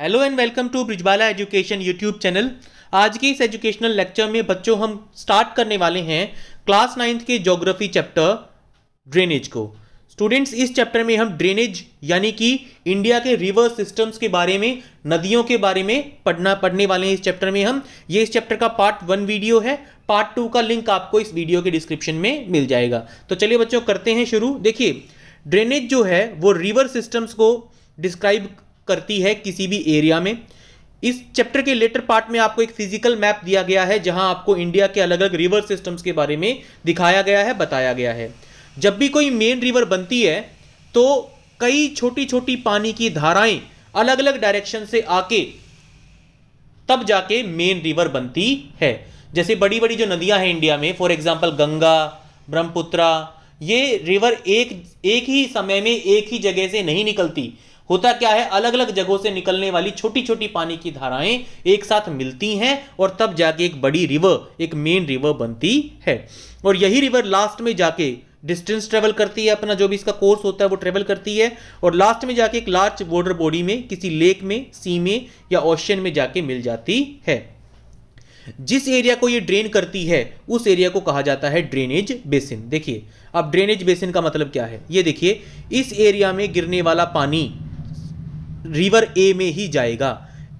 hello and welcome to Brijbala education YouTube channel आज के इस एजुकेशनल लेक्चर में बच्चों हम स्टार्ट करने वाले हैं क्लास नाइन्थ के ज्योग्राफी चैप्टर ड्रेनेज को स्टूडेंट्स इस चैप्टर में हम ड्रेनेज यानी कि इंडिया के रिवर सिस्टम्स के बारे में नदियों के बारे में पढ़ना पढ़ने वाले हैं इस चैप्टर में हम ये इस चैप्टर का पार्ट वन वीडियो है पार्ट टू का लिंक आपको इस वीडियो के डिस्क्रिप्शन में मिल जाएगा तो चलिए बच्चों करते हैं शुरू देखिए ड्रेनेज जो है वो रिवर सिस्टम्स को डिस्क्राइब करती है किसी भी एरिया में इस चैप्टर के लेटर पार्ट में आपको एक फिजिकल मैप दिया गया है जहां आपको इंडिया के अलग अलग रिवर सिस्टम्स के बारे में दिखाया गया है बताया गया है जब भी कोई मेन रिवर बनती है तो कई छोटी छोटी पानी की धाराएं अलग अलग डायरेक्शन से आके तब जाके मेन रिवर बनती है जैसे बड़ी बड़ी जो नदियां हैं इंडिया में फॉर एग्जाम्पल गंगा ब्रह्मपुत्रा ये रिवर एक एक ही समय में एक ही जगह से नहीं निकलती होता क्या है अलग अलग जगहों से निकलने वाली छोटी छोटी पानी की धाराएं एक साथ मिलती हैं और तब जाके एक बड़ी रिवर एक मेन रिवर बनती है और यही रिवर लास्ट में जाके डिस्टेंस ट्रेवल करती है अपना जो भी इसका कोर्स होता है वो ट्रेवल करती है और लास्ट में जाके एक लार्ज वॉटर बॉडी में किसी लेक में सी में या ओशन में जाके मिल जाती है जिस एरिया को ये ड्रेन करती है उस एरिया को कहा जाता है ड्रेनेज बेसिन देखिए अब ड्रेनेज बेसिन का मतलब क्या है ये देखिए इस एरिया में गिरने वाला पानी रिवर ए में ही जाएगा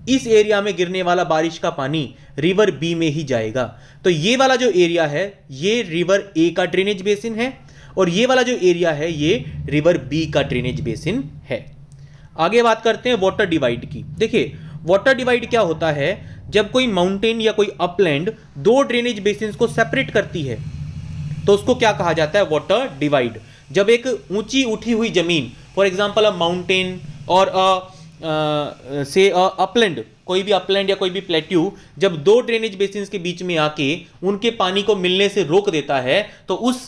इस एरिया में गिरने वाला बारिश का पानी रिवर बी में ही जाएगा तो ये वाला जो एरिया है ये रिवर ए का ड्रेनेज बेसिन है और ये वाला जो एरिया है ये रिवर बी का ड्रेनेज बेसिन है आगे बात करते हैं वाटर डिवाइड की देखिए वाटर डिवाइड क्या होता है जब कोई माउंटेन या कोई अपलैंड दो ड्रेनेज बेसिन को सेपरेट करती है तो उसको क्या कहा जाता है वाटर डिवाइड जब एक ऊंची उठी हुई जमीन फॉर एग्जाम्पल अ माउंटेन और अ से अपलैंड कोई भी अपलैंड या कोई भी प्लेट्यू जब दो ड्रेनेज बेसिन के बीच में आके उनके पानी को मिलने से रोक देता है तो उस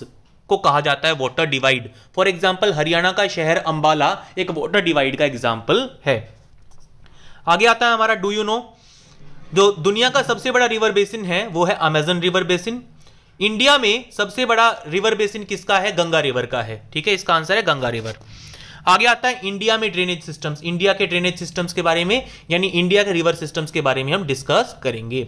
को कहा जाता है water divide for example Haryana का शहर अंबाला एक वाटर डिवाइड का एग्जाम्पल है आगे आता है हमारा डू यू नो जो दुनिया का सबसे बड़ा रिवर बेसिन है वो है अमेजन रिवर बेसिन इंडिया में सबसे बड़ा रिवर बेसिन किसका है गंगा रिवर का है ठीक है इसका आंसर है गंगा रिवर आगे आता है इंडिया में ड्रेनेज सिस्टम्स इंडिया के ड्रेनेज सिस्टम्स के बारे में यानी इंडिया के रिवर सिस्टम्स के बारे में हम डिस्कस करेंगे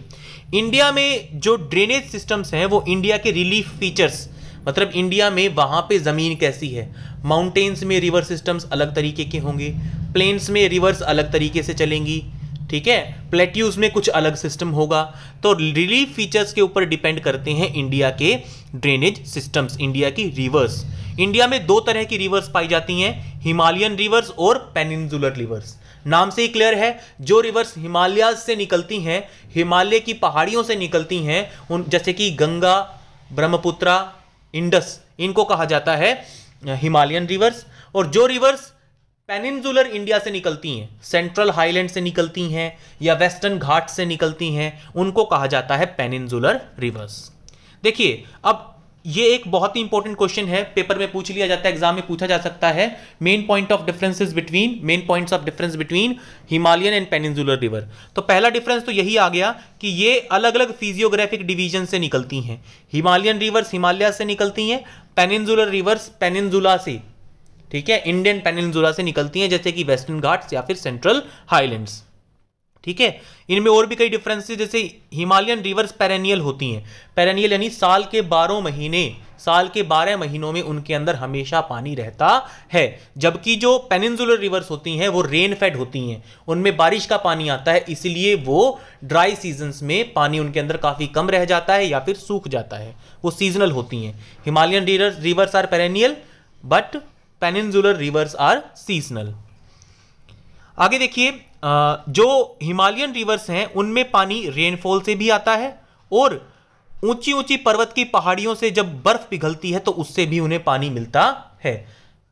इंडिया में जो ड्रेनेज सिस्टम्स हैं वो इंडिया के रिलीफ फीचर्स मतलब इंडिया में वहाँ पे ज़मीन कैसी है माउंटेन्स में रिवर सिस्टम्स अलग तरीके के होंगे प्लेन्स में रिवर्स अलग तरीके से चलेंगी ठीक है प्लेट्यूज में कुछ अलग सिस्टम होगा तो रिलीफ फीचर्स के ऊपर डिपेंड करते हैं इंडिया के ड्रेनेज सिस्टम्स इंडिया की रिवर्स इंडिया में दो तरह की रिवर्स पाई जाती हैं हिमालयन रिवर्स और पेनिनजुलर रिवर्स नाम से ही क्लियर है जो रिवर्स हिमालय से निकलती हैं हिमालय की पहाड़ियों से निकलती हैं उन जैसे कि गंगा ब्रह्मपुत्रा इंडस इनको कहा जाता है हिमालयन रिवर्स और जो रिवर्स पेनिनजुलर इंडिया से निकलती हैं सेंट्रल हाईलैंड से निकलती हैं या वेस्टर्न घाट से निकलती हैं उनको कहा जाता है पेनिनजुलर रिवर्स देखिए अब ये एक बहुत ही इंपॉर्टेंट क्वेश्चन है पेपर में पूछ लिया जाता है एग्जाम में पूछा जा सकता है main point of difference between main point of difference between Himalayan and peninsular river तो पहला डिफरेंस तो यही आ गया कि ये अलग अलग फिजियोग्राफिक डिवीजन से निकलती हैं हिमालयन रिवर्स हिमालय से निकलती हैं पेनिजुलर रिवर्स पेनिनजुला से ठीक है इंडियन पेनिनजुला से निकलती हैं जैसे कि वेस्टर्न घाट्स या फिर सेंट्रल हाईलैंड्स ठीक है इनमें और भी कई डिफरेंसेस जैसे हिमालयन रिवर्स पेरेनियल होती हैं पेरेनियल यानी साल के बारह महीने साल के बारह महीनों में उनके अंदर हमेशा पानी रहता है जबकि जो पेनजुलर रिवर्स होती हैं वो रेन फेड होती हैं उनमें बारिश का पानी आता है इसलिए वो ड्राई सीजन्स में पानी उनके अंदर काफ़ी कम रह जाता है या फिर सूख जाता है वो सीजनल होती हैं Himalayan rivers are perennial but peninsular rivers are seasonal आगे देखिए जो हिमालयन रिवर्स हैं उनमें पानी रेनफॉल से भी आता है और ऊंची ऊंची पर्वत की पहाड़ियों से जब बर्फ पिघलती है तो उससे भी उन्हें पानी मिलता है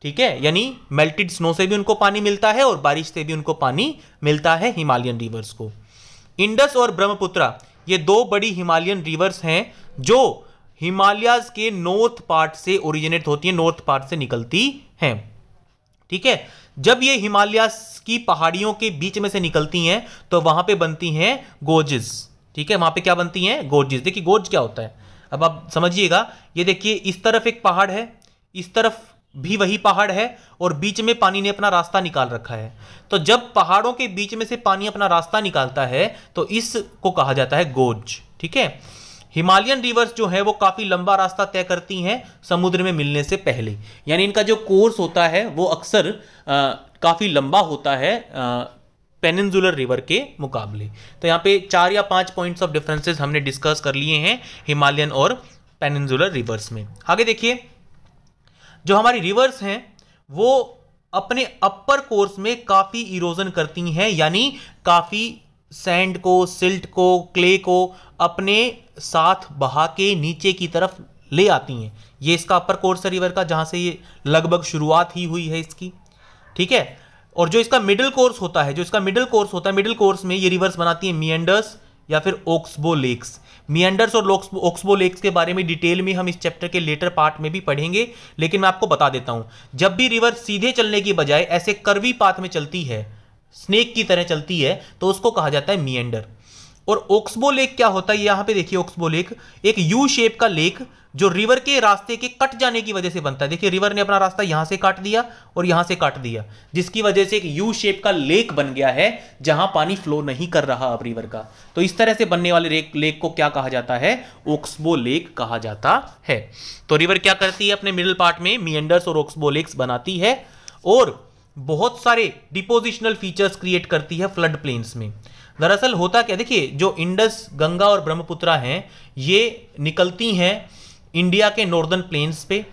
ठीक है यानी मेल्टेड स्नो से भी उनको पानी मिलता है और बारिश से भी उनको पानी मिलता है हिमालयन रिवर्स को इंडस और ब्रह्मपुत्रा ये दो बड़ी हिमालयन रिवर्स हैं जो हिमालयाज के नॉर्थ पार्ट से ओरिजिनेट होती है नॉर्थ पार्ट से निकलती हैं ठीक है जब ये हिमालय की पहाड़ियों के बीच में से निकलती हैं तो वहां पे बनती हैं गोजेस ठीक है वहां पे क्या बनती हैं गोजेस देखिए गोज क्या होता है अब आप समझिएगा ये देखिए इस तरफ एक पहाड़ है इस तरफ भी वही पहाड़ है और बीच में पानी ने अपना रास्ता निकाल रखा है तो जब पहाड़ों के बीच में से पानी अपना रास्ता निकालता है तो इसको कहा जाता है गोज ठीक है हिमालयन रिवर्स जो है वो काफ़ी लंबा रास्ता तय करती हैं समुद्र में मिलने से पहले यानी इनका जो कोर्स होता है वो अक्सर काफ़ी लंबा होता है पेनिनजुलर रिवर के मुकाबले तो यहाँ पे चार या पांच पॉइंट्स ऑफ डिफरेंसेस हमने डिस्कस कर लिए हैं हिमालयन और पेनिनजुलर रिवर्स में आगे देखिए जो हमारी रिवर्स हैं वो अपने अपर कोर्स में काफ़ी इरोजन करती हैं यानी काफ़ी सैंड को सिल्ट को क्ले को अपने साथ बहा के नीचे की तरफ ले आती हैं ये इसका अपर कोर्स रिवर का जहाँ से ये लगभग शुरुआत ही हुई है इसकी ठीक है और जो इसका मिडिल कोर्स होता है जो इसका मिडिल कोर्स होता है मिडिल कोर्स में ये रिवर्स बनाती है मियंडर्स या फिर ओक्सबो लेक्स मियंडर्स और ओक्सबो लेक्स के बारे में डिटेल में हम इस चैप्टर के लेटर पार्ट में भी पढ़ेंगे लेकिन मैं आपको बता देता हूँ जब भी रिवर सीधे चलने की बजाय ऐसे करवी पाथ में चलती है स्नेक की तरह चलती है तो उसको कहा जाता है मियंडर और ओक्सबो लेक क्या होता है यहां पे देखिए ओक्सबो लेक एक यू शेप का लेक जो रिवर के रास्ते के कट जाने की वजह से बनता है देखिए रिवर ने अपना रास्ता यहां से काट दिया और यहां से काट दिया जिसकी वजह से एक यू शेप का लेक बन गया है जहां पानी फ्लो नहीं कर रहा अब रिवर का तो इस तरह से बनने वाले लेक, लेक को क्या कहा जाता है ओक्सबो लेक कहा जाता है तो रिवर क्या करती है अपने मिडिल पार्ट में मियंडर्स और ओक्सबो लेक्स बनाती है और बहुत सारे डिपोजिशनल फीचर्स क्रिएट करती है फ्लड प्लेन्स में दरअसल होता क्या देखिए जो इंडस गंगा और ब्रह्मपुत्रा हैं ये निकलती हैं इंडिया के नॉर्दर्न प्लेन्स पे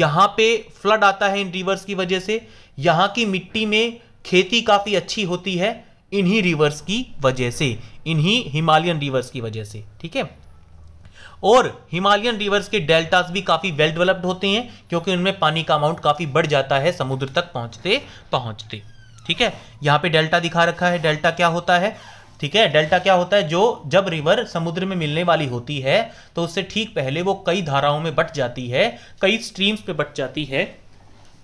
यहाँ पे फ्लड आता है इन रिवर्स की वजह से यहाँ की मिट्टी में खेती काफ़ी अच्छी होती है इन्हीं रिवर्स की वजह से इन्हीं हिमालयन रिवर्स की वजह से ठीक है और हिमालयन रिवर्स के डेल्टास भी काफ़ी वेल डेवलप्ड होते हैं क्योंकि उनमें पानी का अमाउंट काफ़ी बढ़ जाता है समुद्र तक पहुँचते पहुँचते ठीक है यहाँ पे डेल्टा दिखा रखा है डेल्टा क्या होता है ठीक है डेल्टा क्या होता है जो जब रिवर समुद्र में मिलने वाली होती है तो उससे ठीक पहले वो कई धाराओं में बट जाती है कई स्ट्रीम्स पे बट जाती है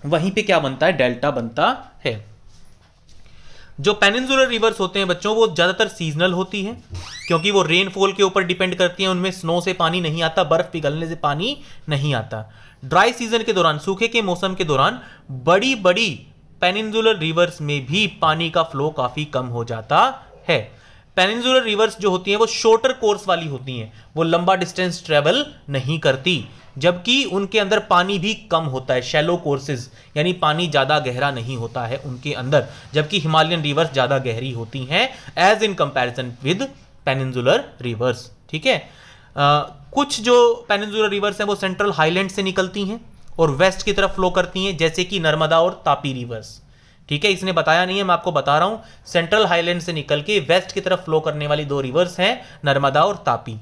वहीं पे क्या बनता है डेल्टा बनता है जो पेनिनजुलर रिवर्स होते हैं बच्चों वो ज़्यादातर सीजनल होती हैं क्योंकि वो रेनफॉल के ऊपर डिपेंड करती हैं उनमें स्नो से पानी नहीं आता बर्फ़ पिघलने से पानी नहीं आता ड्राई सीजन के दौरान सूखे के मौसम के दौरान बड़ी बड़ी पेनिनजुलर रिवर्स में भी पानी का फ्लो काफ़ी कम हो जाता है पेनिनजुलर रिवर्स जो होती हैं वो शॉर्टर कोर्स वाली होती हैं वो लंबा डिस्टेंस ट्रेवल नहीं करती जबकि उनके अंदर पानी भी कम होता है शैलो कोर्सेज यानी पानी ज़्यादा गहरा नहीं होता है उनके अंदर जबकि हिमालयन रिवर्स ज़्यादा गहरी होती हैं as in comparison with peninsular rivers ठीक है आ, कुछ जो पेनिनजुलर रिवर्स हैं वो सेंट्रल हाईलैंड से निकलती हैं और वेस्ट की तरफ फ्लो करती हैं जैसे कि नर्मदा और तापी रिवर्स ठीक है इसने बताया नहीं है मैं आपको बता रहा हूँ सेंट्रल हाईलैंड से निकल के वेस्ट की तरफ फ्लो करने वाली दो रिवर्स हैं नर्मदा और तापी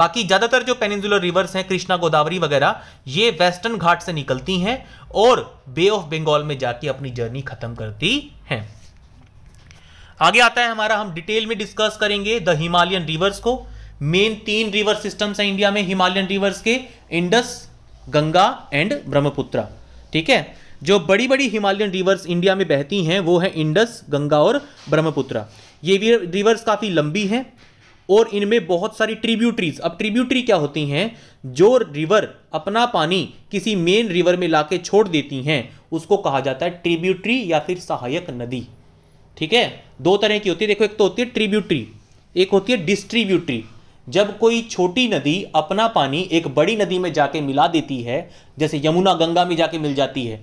बाकी ज़्यादातर जो पेनिंजुलर रिवर्स हैं कृष्णा गोदावरी वगैरह ये वेस्टर्न घाट से निकलती हैं और बे ऑफ बंगाल में जाके अपनी जर्नी खत्म करती हैं आगे आता है हमारा हम डिटेल में डिस्कस करेंगे द हिमालयन रिवर्स को मेन तीन रिवर सिस्टम्स हैं इंडिया में हिमालयन रिवर्स के इंडस गंगा एंड ब्रह्मपुत्रा ठीक है जो बड़ी बड़ी हिमालयन रिवर्स इंडिया में बहती हैं वो है इंडस गंगा और ब्रह्मपुत्रा ये रिवर्स काफ़ी लंबी हैं और इनमें बहुत सारी ट्रिब्यूटरीज अब ट्रिब्यूटरी क्या होती हैं जो रिवर अपना पानी किसी मेन रिवर में लाके छोड़ देती हैं उसको कहा जाता है ट्रिब्यूटरी या फिर सहायक नदी ठीक है दो तरह की होती है देखो एक तो होती है ट्रिब्यूटरी एक होती है डिस्ट्रीब्यूटरी जब कोई छोटी नदी अपना पानी एक बड़ी नदी में जाके मिला देती है जैसे यमुना गंगा में जाके मिल जाती है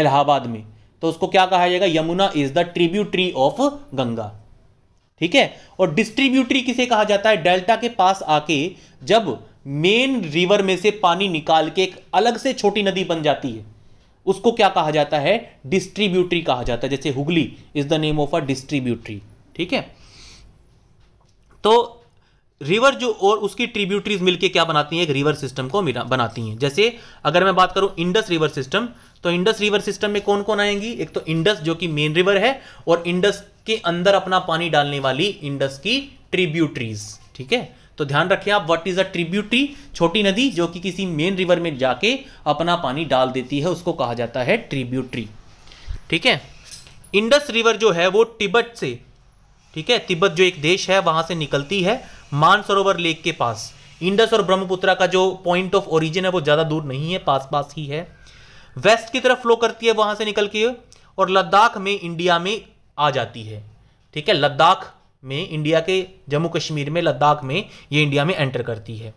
इलाहाबाद में तो उसको क्या कहा जाएगा Yamuna is the tributary of Ganga ठीक है और डिस्ट्रीब्यूटरी किसे कहा जाता है डेल्टा के पास आके जब मेन रिवर में से पानी निकाल के एक अलग से छोटी नदी बन जाती है उसको क्या कहा जाता है डिस्ट्रीब्यूटरी कहा जाता है जैसे Hooghly is the name of a distributary ठीक है तो रिवर जो और उसकी ट्रिब्यूटरीज मिलके क्या बनाती हैं एक रिवर सिस्टम को बनाती हैं जैसे अगर मैं बात करूं इंडस रिवर सिस्टम तो इंडस रिवर सिस्टम में कौन कौन आएंगी एक तो इंडस जो कि मेन रिवर है और इंडस के अंदर अपना पानी डालने वाली इंडस की ट्रिब्यूटरीज ठीक है तो ध्यान रखें आप व्हाट इज अ ट्रिब्यूटरी छोटी नदी जो कि किसी मेन रिवर में जाके अपना पानी डाल देती है उसको कहा जाता है ट्रिब्यूटरी ठीक है इंडस रिवर जो है वो तिब्बत से ठीक है तिब्बत जो एक देश है वहां से निकलती है मानसरोवर लेक के पास इंडस और ब्रह्मपुत्रा का जो पॉइंट ऑफ ओरिजिन है वो ज़्यादा दूर नहीं है पास पास ही है वेस्ट की तरफ फ्लो करती है वहां से निकल के और लद्दाख में इंडिया में आ जाती है ठीक है लद्दाख में इंडिया के जम्मू कश्मीर में लद्दाख में ये इंडिया में एंटर करती है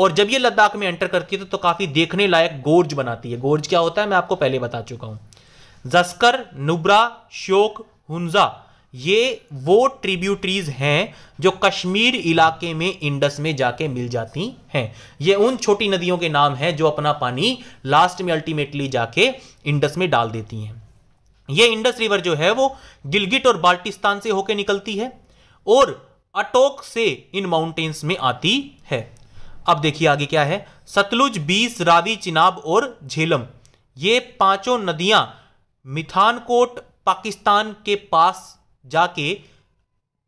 और जब ये लद्दाख में एंटर करती है तो, तो काफ़ी देखने लायक गोर्ज बनाती है गोर्ज क्या होता है मैं आपको पहले बता चुका हूं जस्कर नुब्रा श्योक हुंजा ये वो ट्रिब्यूटरीज हैं जो कश्मीर इलाके में इंडस में जाके मिल जाती हैं ये उन छोटी नदियों के नाम हैं जो अपना पानी लास्ट में अल्टीमेटली जाके इंडस में डाल देती हैं ये इंडस रिवर जो है वो गिलगिट और बाल्टिस्तान से होकर निकलती है और अटोक से इन माउंटेन्स में आती है अब देखिए आगे क्या है सतलुज बीस रावी चिनाब और झेलम ये पांचों नदियां मिथानकोट पाकिस्तान के पास जाके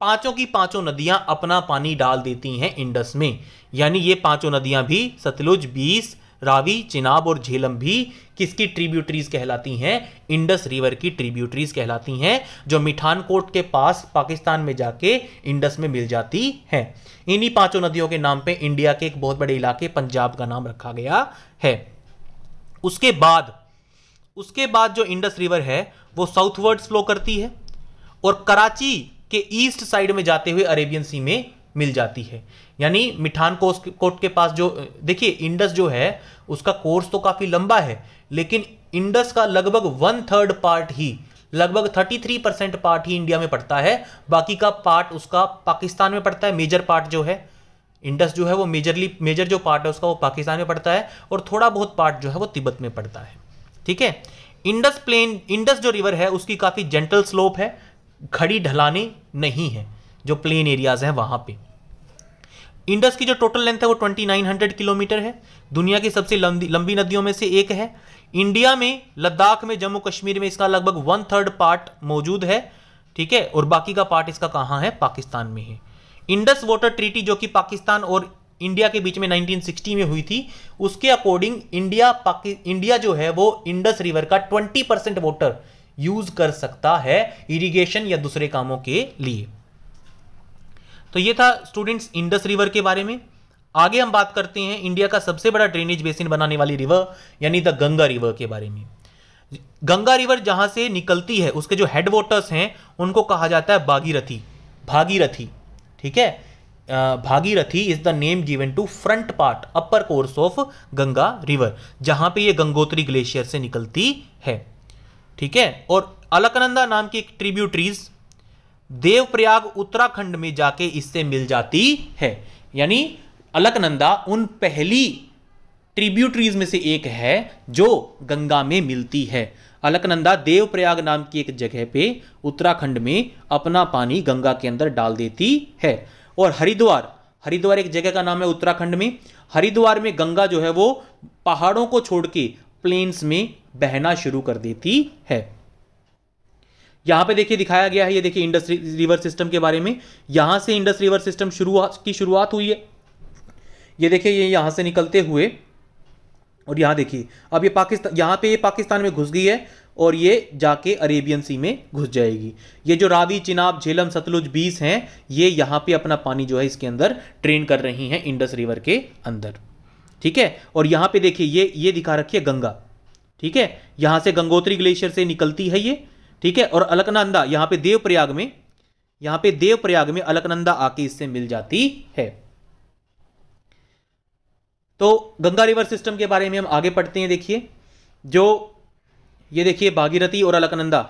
पांचों की पांचों नदियां अपना पानी डाल देती हैं इंडस में यानी ये पांचों नदियां भी सतलुज बीस रावी चिनाब और झेलम भी किसकी ट्रिब्यूटरीज कहलाती हैं इंडस रिवर की ट्रिब्यूटरीज कहलाती हैं जो मिठानकोट के पास पाकिस्तान में जाके इंडस में मिल जाती हैं इन्हीं पांचों नदियों के नाम पे इंडिया के एक बहुत बड़े इलाके पंजाब का नाम रखा गया है उसके बाद उसके बाद जो इंडस रिवर है वो साउथवर्ड फ्लो करती है और कराची के ईस्ट साइड में जाते हुए अरेबियन सी में मिल जाती है यानी मिठान कोट के पास जो देखिए इंडस जो है उसका कोर्स तो काफ़ी लंबा है लेकिन इंडस का लगभग वन थर्ड पार्ट ही लगभग 33 परसेंट पार्ट ही इंडिया में पड़ता है बाकी का पार्ट उसका पाकिस्तान में पड़ता है मेजर पार्ट जो है इंडस जो है वो मेजरली मेजर जो पार्ट है उसका वो पाकिस्तान में पड़ता है और थोड़ा बहुत पार्ट जो है वो तिब्बत में पड़ता है ठीक है इंडस प्लेन इंडस जो रिवर है उसकी काफ़ी जेंटल स्लोप है खड़ी ढलाने नहीं हैं जो प्लेन एरियाज हैं वहाँ पे इंडस की जो टोटल लेंथ है वो 2900 किलोमीटर है दुनिया की सबसे लंबी लंबी नदियों में से एक है इंडिया में लद्दाख में जम्मू कश्मीर में इसका लगभग वन थर्ड पार्ट मौजूद है ठीक है और बाकी का पार्ट इसका कहाँ है पाकिस्तान में है इंडस वाटर ट्रीटी जो कि पाकिस्तान और इंडिया के बीच में 1960 में हुई थी उसके अकॉर्डिंग इंडिया इंडिया जो है वो इंडस रिवर का 20 परसेंट वाटर यूज कर सकता है इरिगेशन या दूसरे कामों के लिए तो ये था स्टूडेंट्स इंडस रिवर के बारे में आगे हम बात करते हैं इंडिया का सबसे बड़ा ड्रेनेज बेसिन बनाने वाली रिवर यानी द गंगा रिवर के बारे में गंगा रिवर जहां से निकलती है उसके जो हेडवाटर्स हैं उनको कहा जाता है भागीरथी भागीरथी ठीक है Bhagirathi is the name given to front part upper course of Ganga river जहां पे ये गंगोत्री ग्लेशियर से निकलती है ठीक है और अलकनंदा नाम की एक ट्रिब्यूटरीज देवप्रयाग उत्तराखंड में जाके इससे मिल जाती है यानी अलकनंदा उन पहली ट्रिब्यूटरीज में से एक है जो गंगा में मिलती है अलकनंदा देवप्रयाग नाम की एक जगह पे उत्तराखंड में अपना पानी गंगा के अंदर डाल देती है और हरिद्वार हरिद्वार एक जगह का नाम है उत्तराखंड में हरिद्वार में गंगा जो है वो पहाड़ों को छोड़ के प्लेन्स में बहना शुरू कर देती है यहां पे देखिए दिखाया गया है ये देखिए इंडस रिवर सिस्टम के बारे में यहां से इंडस रिवर सिस्टम शुरू की शुरुआत हुई है ये देखिए ये यहां से निकलते हुए और यहां देखिए अब ये पाकिस्तान यहां पे ये पाकिस्तान में घुस गई है और ये जाके अरेबियन सी में घुस जाएगी ये जो रावी चिनाब झेलम सतलुज बीस हैं ये यहां पे अपना पानी जो है इसके अंदर ट्रेन कर रही हैं इंडस रिवर के अंदर ठीक है और यहां पे देखिए ये ये दिखा रखी है गंगा ठीक है यहां से गंगोत्री ग्लेशियर से निकलती है ये ठीक है और अलकनंदा पर पे देवप्रयाग में पर पे देवप्रयाग में अलकनंदा आके इससे मिल जाती है तो गंगा रिवर सिस्टम के बारे में हम आगे पढ़ते हैं देखिए जो ये देखिए भागीरथी और अलकनंदा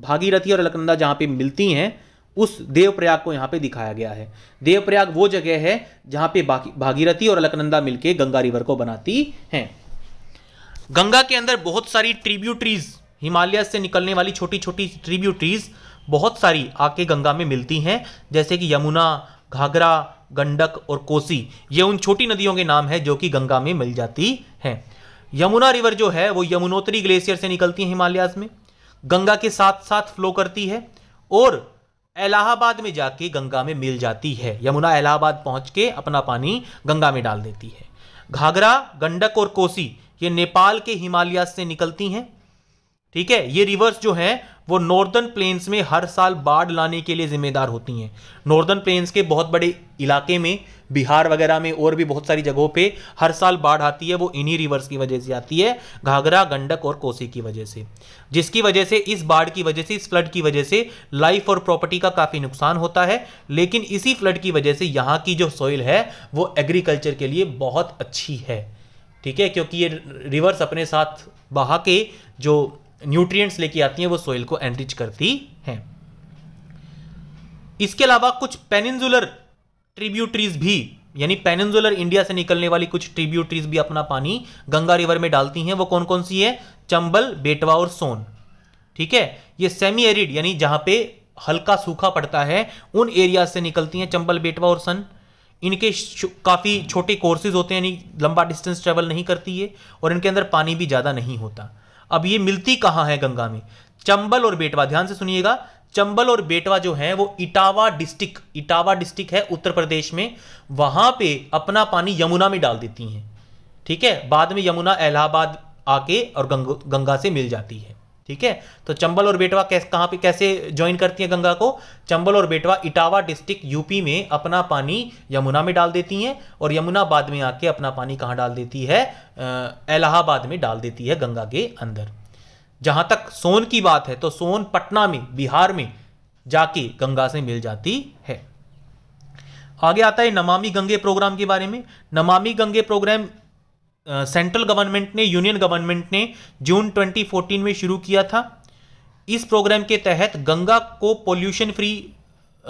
भागीरथी और अलकनंदा जहां पे मिलती हैं उस देवप्रयाग को यहां पे दिखाया गया है देवप्रयाग वो जगह है जहां पे भागीरथी और अलकनंदा मिलके गंगा रिवर को बनाती हैं गंगा के अंदर बहुत सारी ट्रीब्यूट्रीज हिमालय से निकलने वाली छोटी छोटी ट्रीब्यूट्रीज बहुत सारी आके गंगा में मिलती हैं जैसे कि यमुना घाघरा गंडक और कोसी ये उन छोटी नदियों के नाम है जो कि गंगा में मिल जाती हैं यमुना रिवर जो है वो यमुनोत्री ग्लेशियर से निकलती है हिमालयाज में गंगा के साथ साथ फ्लो करती है और इलाहाबाद में जाके गंगा में मिल जाती है यमुना इलाहाबाद पहुंच के अपना पानी गंगा में डाल देती है घाघरा गंडक और कोसी ये नेपाल के हिमालय से निकलती हैं ठीक है ये रिवर्स जो है वो नॉर्दर्न प्लेन्स में हर साल बाढ़ लाने के लिए जिम्मेदार होती हैं नॉर्दर्न प्लेन्स के बहुत बड़े इलाके में बिहार वगैरह में और भी बहुत सारी जगहों पे हर साल बाढ़ आती है वो इन्हीं रिवर्स की वजह से आती है घाघरा गंडक और कोसी की वजह से जिसकी वजह से इस बाढ़ की वजह से इस फ्लड की वजह से लाइफ और प्रॉपर्टी का काफ़ी नुकसान होता है लेकिन इसी फ्लड की वजह से यहाँ की जो सॉइल है वो एग्रीकल्चर के लिए बहुत अच्छी है ठीक है क्योंकि ये रिवर्स अपने साथ बहा के जो न्यूट्रिएंट्स लेके आती हैं वो सोइल को एनरिच करती हैं इसके अलावा कुछ पेनिनजुलर ट्रिब्यूटरीज भी यानी पेनिनजुलर इंडिया से निकलने वाली कुछ ट्रिब्यूटरीज भी अपना पानी गंगा रिवर में डालती हैं वो कौन कौन सी है चंबल बेटवा और सोन ठीक है ये सेमी एरिड यानी जहां पे हल्का सूखा पड़ता है उन एरिया से निकलती हैं चंबल बेटवा और सन इनके काफ़ी छोटे कोर्सेज होते हैं यानी लंबा डिस्टेंस ट्रेवल नहीं करती है और इनके अंदर पानी भी ज़्यादा नहीं होता अब ये मिलती कहाँ है गंगा में चंबल और बेटवा ध्यान से सुनिएगा चंबल और बेटवा जो है वो इटावा डिस्ट्रिक्ट इटावा डिस्ट्रिक्ट है उत्तर प्रदेश में वहाँ पे अपना पानी यमुना में डाल देती हैं ठीक है बाद में यमुना इलाहाबाद आके और गंग, गंगा से मिल जाती है ठीक है तो चंबल और बेटवा कैस, कहां पे कैसे ज्वाइन करती है गंगा को चंबल और बेटवा इटावा डिस्ट्रिक्ट यूपी में अपना पानी यमुना में डाल देती हैं और यमुना बाद में आके अपना पानी कहां डाल देती है इलाहाबाद में डाल देती है गंगा के अंदर जहां तक सोन की बात है तो सोन पटना में बिहार में जाके गंगा से मिल जाती है आगे आता है नमामि गंगे प्रोग्राम के बारे में Namami Gange program central government ने यूनियन गवर्नमेंट ने जून 2014 में शुरू किया था इस प्रोग्राम के तहत गंगा को पोल्यूशन फ्री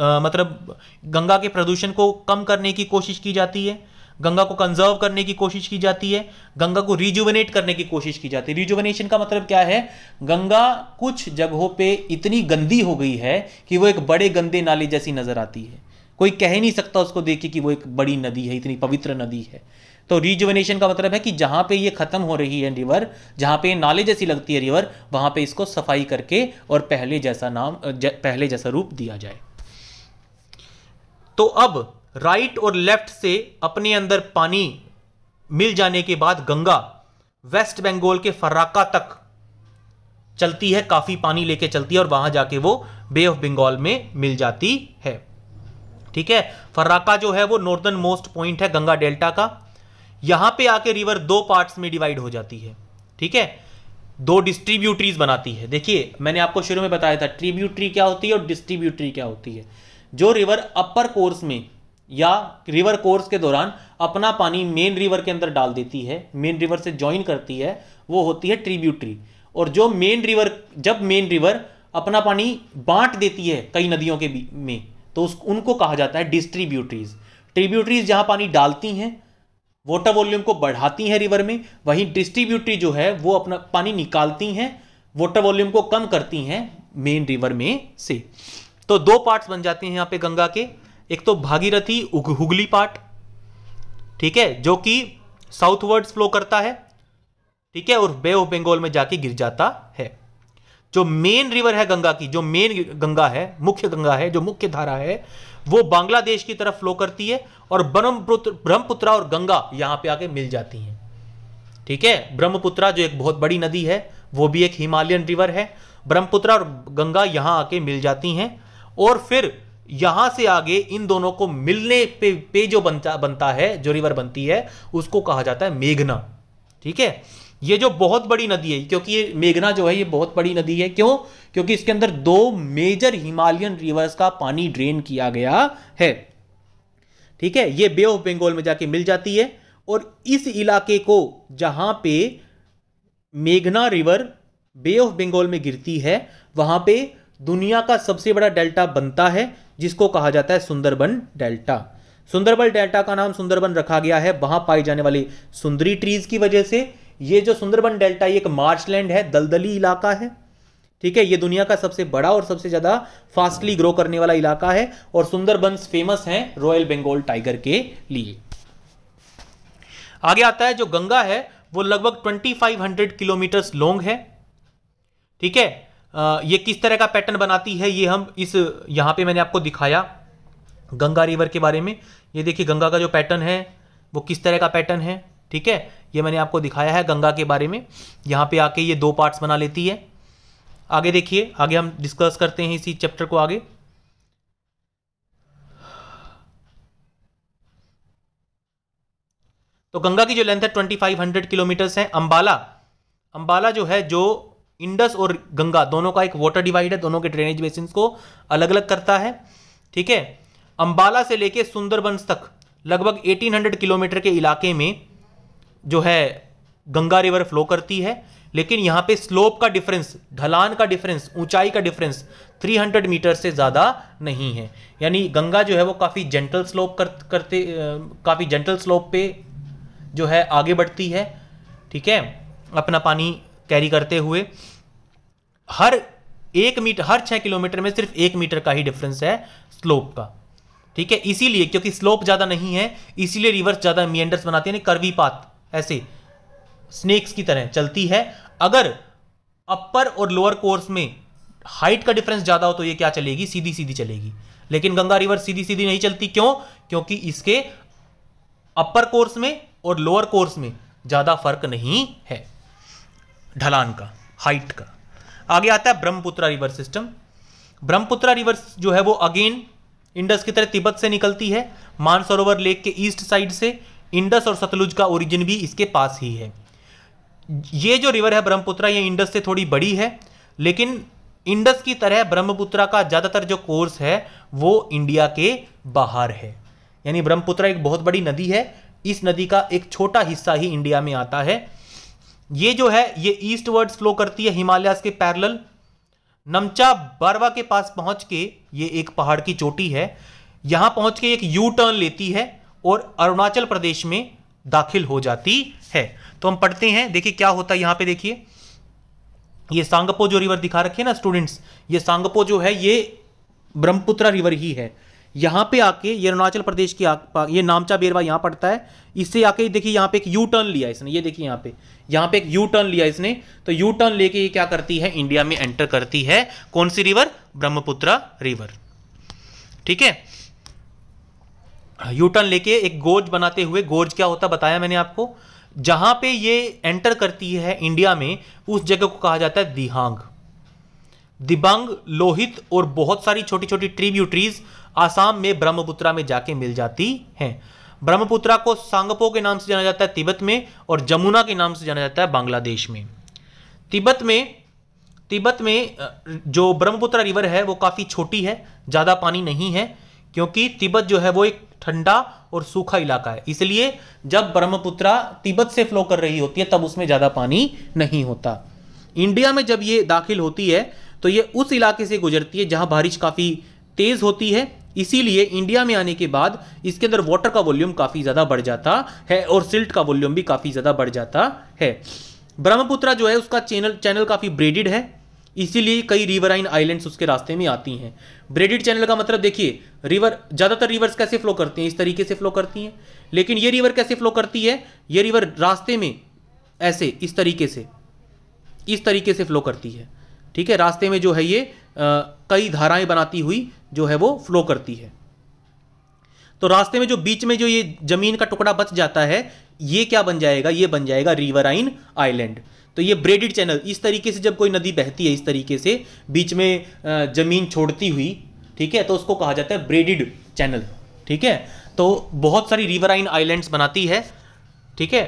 मतलब गंगा के प्रदूषण को कम करने की कोशिश की जाती है गंगा को कंजर्व करने की कोशिश की जाती है गंगा को रिजुवनेट करने की कोशिश की जाती है रिजुवनेशन का मतलब क्या है गंगा कुछ जगहों पे इतनी गंदी हो गई है कि वो एक बड़े गंदे नाले जैसी नज़र आती है कोई कह नहीं सकता उसको देख के कि वो एक बड़ी नदी है इतनी पवित्र नदी है तो रिजुवनेशन का मतलब है कि जहां पे ये ख़त्म हो रही है रिवर जहां पे नाले जैसी लगती है रिवर वहां पे इसको सफाई करके और पहले जैसा नाम ज, पहले जैसा रूप दिया जाए तो अब राइट और लेफ्ट से अपने अंदर पानी मिल जाने के बाद गंगा वेस्ट बंगाल के फर्राका तक चलती है काफ़ी पानी लेके चलती है और वहां जाके वो बे ऑफ बंगाल में मिल जाती है ठीक है फर्राका जो है वो नॉर्दर्न मोस्ट पॉइंट है गंगा डेल्टा का यहां पे आके रिवर दो पार्ट्स में डिवाइड हो जाती है ठीक है दो डिस्ट्रीब्यूटरीज बनाती है देखिए मैंने आपको शुरू में बताया था ट्रीब्यूटरी क्या होती है और डिस्ट्रीब्यूटरी क्या होती है जो रिवर अपर कोर्स में या रिवर कोर्स के दौरान अपना पानी मेन रिवर के अंदर डाल देती है मेन रिवर से ज्वाइन करती है वो होती है ट्रीब्यूटरी और जो मेन रिवर जब मेन रिवर अपना पानी बांट देती है कई नदियों के में तो उस उनको कहा जाता है डिस्ट्रीब्यूटरीज ट्रीब्यूटरीज जहां पानी डालती हैं वाटर वॉल्यूम को बढ़ाती हैं रिवर में वहीं डिस्ट्रीब्यूटरी जो है वो अपना पानी निकालती हैं वाटर वॉल्यूम को कम करती हैं मेन रिवर में से तो दो पार्ट्स बन जाते हैं यहाँ पे गंगा के एक तो भागीरथी हुगली पार्ट ठीक है जो कि साउथवर्ड्स फ्लो करता है ठीक है और बे ऑफ बंगाल में जाके गिर जाता है जो मेन रिवर है गंगा की जो मेन गंगा है मुख्य गंगा है जो मुख्य धारा है वो बांग्लादेश की तरफ फ्लो करती है और ब्रह्मपुत्र ब्रह्मपुत्रा और गंगा यहाँ पे आके मिल जाती हैं ठीक है ब्रह्मपुत्रा जो एक बहुत बड़ी नदी है वो भी एक हिमालयन रिवर है ब्रह्मपुत्रा और गंगा यहां आके मिल जाती हैं और फिर यहां से आगे इन दोनों को मिलने पे पे जो बनता बनता है जो रिवर बनती है उसको कहा जाता है मेघना ठीक है ये जो बहुत बड़ी नदी है क्योंकि ये मेघना जो है ये बहुत बड़ी नदी है क्यों क्योंकि इसके अंदर दो मेजर हिमालयन रिवर्स का पानी ड्रेन किया गया है ठीक है ये बे ऑफ बंगाल में जाके मिल जाती है और इस इलाके को जहां पे मेघना रिवर बे ऑफ बंगाल में गिरती है वहां पे दुनिया का सबसे बड़ा डेल्टा बनता है जिसको कहा जाता है सुंदरबन डेल्टा सुंदरबन डेल्टा का नाम सुंदरबन रखा गया है वहां पाई जाने वाली सुंदरी ट्रीज की वजह से ये जो सुंदरबन डेल्टा ये एक मार्चलैंड है दलदली इलाका है ठीक है ये दुनिया का सबसे बड़ा और सबसे ज़्यादा फास्टली ग्रो करने वाला इलाका है और सुंदरबन फेमस हैं रॉयल बंगाल टाइगर के लिए आगे आता है जो गंगा है वो लगभग 2500 किलोमीटर लॉन्ग है ठीक है ये किस तरह का पैटर्न बनाती है ये हम इस यहां पे मैंने आपको दिखाया गंगा रिवर के बारे में ये देखिए गंगा का जो पैटर्न है वो किस तरह का पैटर्न है ठीक है ये मैंने आपको दिखाया है गंगा के बारे में यहाँ पे आके ये दो पार्ट्स बना लेती है आगे देखिए आगे हम डिस्कस करते हैं इसी चैप्टर को आगे तो गंगा की जो लेंथ है ट्वेंटी फाइव हंड्रेड किलोमीटर्स है अंबाला अंबाला जो है जो इंडस और गंगा दोनों का एक वाटर डिवाइड है दोनों के ड्रेनेज बेसिन को अलग अलग करता है ठीक है अंबाला से लेके सुंदरबंस तक लगभग 1800 किलोमीटर के इलाके में जो है गंगा रिवर फ्लो करती है लेकिन यहाँ पे स्लोप का डिफरेंस ढलान का डिफरेंस ऊंचाई का डिफरेंस 300 मीटर से ज़्यादा नहीं है यानी गंगा जो है वो काफ़ी जेंटल स्लोप कर करते काफ़ी जेंटल स्लोप पे जो है आगे बढ़ती है ठीक है अपना पानी कैरी करते हुए हर एक मीटर हर छः किलोमीटर में सिर्फ एक मीटर का ही डिफरेंस है स्लोप का ठीक है इसीलिए क्योंकि स्लोप ज़्यादा नहीं है इसीलिए रिवर्स ज़्यादा मियंडर्स बनाते हैं कर्वी पाथ ऐसे स्नेक्स की तरह चलती है अगर अपर और लोअर कोर्स में हाइट का डिफरेंस ज़्यादा हो तो ये क्या चलेगी सीधी सीधी चलेगी लेकिन गंगा रिवर सीधी सीधी नहीं चलती क्यों क्योंकि इसके अपर कोर्स में और लोअर कोर्स में ज़्यादा फर्क नहीं है ढलान का हाइट का आगे आता है Brahmaputra river system Brahmaputra river जो है वो अगेन इंडस की तरह तिब्बत से निकलती है मानसरोवर लेक के ईस्ट साइड से इंडस और सतलुज का ओरिजिन भी इसके पास ही है ये जो रिवर है ब्रह्मपुत्रा ये इंडस से थोड़ी बड़ी है लेकिन इंडस की तरह ब्रह्मपुत्रा का ज़्यादातर जो कोर्स है वो इंडिया के बाहर है यानी ब्रह्मपुत्रा एक बहुत बड़ी नदी है इस नदी का एक छोटा हिस्सा ही इंडिया में आता है ये जो है ये ईस्ट वर्ड्स फ्लो करती है हिमालयास के पैरल नमचा बारवा के पास पहुंच के ये एक पहाड़ की चोटी है यहां पहुंच के एक यू टर्न लेती है और अरुणाचल प्रदेश में दाखिल हो जाती है तो हम पढ़ते हैं देखिए क्या होता है यहां पे देखिए ये सांगपो जो रिवर दिखा रखे ना स्टूडेंट्स ये सांगपो जो है ये ब्रह्मपुत्रा रिवर ही है यहां पे आके ये अरुणाचल प्रदेश की ये नामचा बेरवा यहां पड़ता है इससे आके देखिए यहां पे एक यू टर्न लिया इसने ये देखिए यहां पे यहां पे एक यू टर्न लिया इसने तो यू टर्न लेके ये क्या करती है इंडिया में एंटर करती है कौन सी रिवर ब्रह्मपुत्रा रिवर ठीक है यूटर्न लेके एक गोर्ज बनाते हुए गोर्ज क्या होता बताया मैंने आपको जहां पे ये एंटर करती है इंडिया में उस जगह को कहा जाता है दिहांग दिबंग लोहित और बहुत सारी छोटी छोटी ट्रीब्यूटरीज आसाम में ब्रह्मपुत्रा में जाके मिल जाती हैं ब्रह्मपुत्रा को सांगपो के नाम से जाना जाता है तिब्बत में और जमुना के नाम से जाना जाता है बांग्लादेश में तिब्बत में तिब्बत में जो ब्रह्मपुत्रा रिवर है वो काफ़ी छोटी है ज़्यादा पानी नहीं है क्योंकि तिब्बत जो है वो एक ठंडा और सूखा इलाका है इसलिए जब ब्रह्मपुत्रा तिब्बत से फ्लो कर रही होती है तब उसमें ज़्यादा पानी नहीं होता इंडिया में जब ये दाखिल होती है तो ये उस इलाके से गुजरती है जहाँ बारिश काफ़ी तेज़ होती है इसीलिए इंडिया में आने के बाद इसके अंदर वाटर का वॉल्यूम काफ़ी ज़्यादा बढ़ जाता है और सिल्ट का वॉल्यूम भी काफ़ी ज़्यादा बढ़ जाता है ब्रह्मपुत्रा जो है उसका चैनल चैनल काफ़ी ब्रेडिड है इसीलिए कई रिवराइन आइलैंड्स उसके रास्ते में आती हैं ब्रेडिड चैनल का मतलब देखिए रिवर ज़्यादातर रिवर्स कैसे फ्लो करती हैं इस तरीके से फ्लो करती हैं लेकिन ये रिवर कैसे फ्लो करती है ये रिवर रास्ते में ऐसे इस तरीके से इस तरीके से फ्लो करती है ठीक है रास्ते में जो है ये आ, कई धाराएं बनाती हुई जो है वो फ्लो करती है तो रास्ते में जो बीच में जो ये ज़मीन का टुकड़ा बच जाता है ये क्या बन जाएगा ये बन जाएगा रिवराइन आइलैंड तो ये ब्रेडिड चैनल इस तरीके से जब कोई नदी बहती है इस तरीके से बीच में जमीन छोड़ती हुई ठीक है तो उसको कहा जाता है ब्रेडिड चैनल ठीक है तो बहुत सारी रिवराइन आइलैंड्स बनाती है ठीक है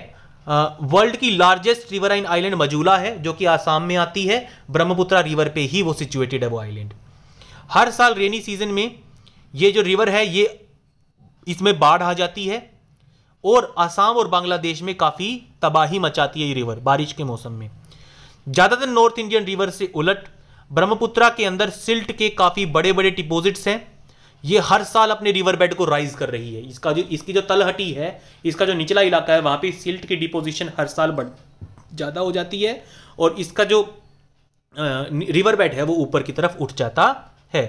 वर्ल्ड की लार्जेस्ट रिवराइन आइलैंड मजूला है जो कि आसाम में आती है ब्रह्मपुत्रा रिवर पे ही वो सिचुएटेड है वो आइलैंड हर साल रेनी सीजन में ये जो रिवर है ये इसमें बाढ़ आ जाती है और आसाम और बांग्लादेश में काफ़ी तबाही मचाती है ये रिवर बारिश के मौसम में ज़्यादातर नॉर्थ इंडियन रिवर से उलट ब्रह्मपुत्रा के अंदर सिल्ट के काफ़ी बड़े बड़े डिपोजिट्स हैं ये हर साल अपने रिवर बेड को राइज कर रही है इसका जो इसकी जो तलहटी है इसका जो निचला इलाका है वहां पे सिल्ट की डिपोजिशन हर साल बढ़ ज़्यादा हो जाती है और इसका जो रिवर बेड है वो ऊपर की तरफ उठ जाता है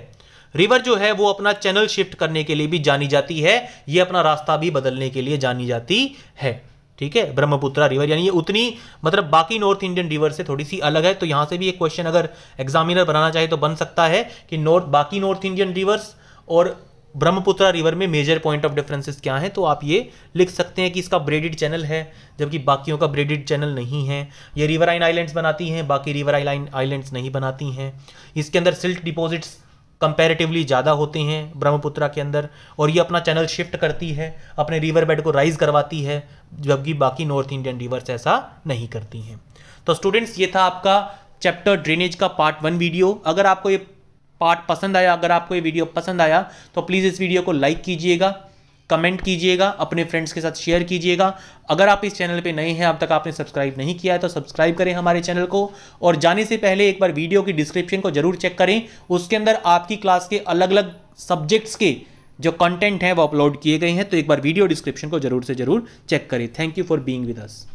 रिवर जो है वो अपना चैनल शिफ्ट करने के लिए भी जानी जाती है ये अपना रास्ता भी बदलने के लिए जानी जाती है ठीक है ब्रह्मपुत्रा रिवर यानी ये उतनी मतलब बाकी नॉर्थ इंडियन रिवर से थोड़ी सी अलग है तो यहां से भी एक क्वेश्चन अगर एग्जामिनर बनाना चाहे तो बन सकता है कि नॉर्थ बाकी नॉर्थ इंडियन रिवर्स और ब्रह्मपुत्रा रिवर में मेजर पॉइंट ऑफ डिफरेंसेस क्या हैं तो आप ये लिख सकते हैं कि इसका ब्रेडिड चैनल है जबकि बाकियों का ब्रेडिड चैनल नहीं है ये रिवर आइन आइलैंड्स बनाती हैं बाकी रिवर आइलैंड आइलैंड्स नहीं बनाती हैं इसके अंदर सिल्ट डिपॉजिट्स कंपैरेटिवली ज़्यादा होते हैं ब्रह्मपुत्रा के अंदर और ये अपना चैनल शिफ्ट करती है अपने रिवर बेड को राइज करवाती है जबकि बाकी नॉर्थ इंडियन रिवर्स ऐसा नहीं करती हैं तो स्टूडेंट्स ये था आपका चैप्टर ड्रेनेज का पार्ट वन वीडियो अगर आपको ये पार्ट पसंद आया अगर आपको ये वीडियो पसंद आया तो प्लीज़ इस वीडियो को लाइक कीजिएगा कमेंट कीजिएगा अपने फ्रेंड्स के साथ शेयर कीजिएगा अगर आप इस चैनल पे नए हैं अब तक आपने सब्सक्राइब नहीं किया है तो सब्सक्राइब करें हमारे चैनल को और जाने से पहले एक बार वीडियो की डिस्क्रिप्शन को जरूर चेक करें उसके अंदर आपकी क्लास के अलग अलग सब्जेक्ट्स के जो कंटेंट हैं वो अपलोड किए गए हैं तो एक बार वीडियो डिस्क्रिप्शन को जरूर से जरूर चेक करें thank you for being with us